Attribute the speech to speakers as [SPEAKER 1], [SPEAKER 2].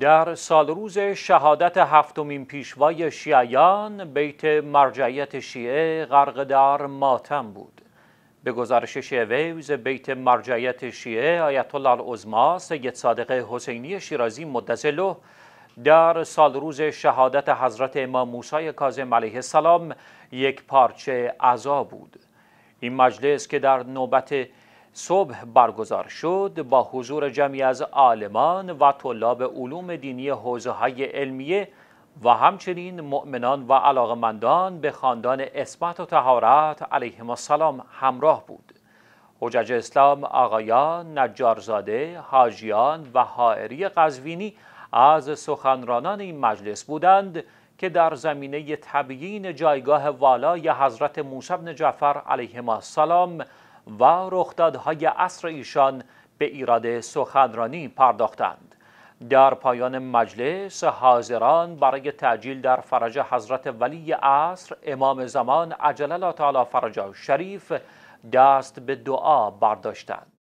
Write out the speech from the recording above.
[SPEAKER 1] در سال روز شهادت هفتمین پیشوای شیعیان بیت مرجعیت شیعه غرق در ماتم بود به گزارش ویوز بیت مرجعیت شیعه آیت الله العظما سید صادق حسینی شیرازی مدزلو در سال روز شهادت حضرت امام موسی کاظم علیه السلام یک پارچه عزا بود این مجلس که در نوبت صبح برگزار شد با حضور جمعی از عالمان و طلاب علوم دینی حوزه های علمیه و همچنین مؤمنان و علاقمندان به خاندان اسمت و تهارت علیهم السلام همراه بود حجج اسلام آقایان نجارزاده حاجیان و حائری قزوینی از سخنرانان این مجلس بودند که در زمینه تبیین جایگاه والای حضرت موسی بن جعفر علیه السلام و رخدادهای عصر ایشان به ایراد سخنرانی پرداختند در پایان مجلس حاضران برای تعجیل در فرج حضرت ولی عصر امام زمان عجل تعالی فرجا شریف دست به دعا برداشتند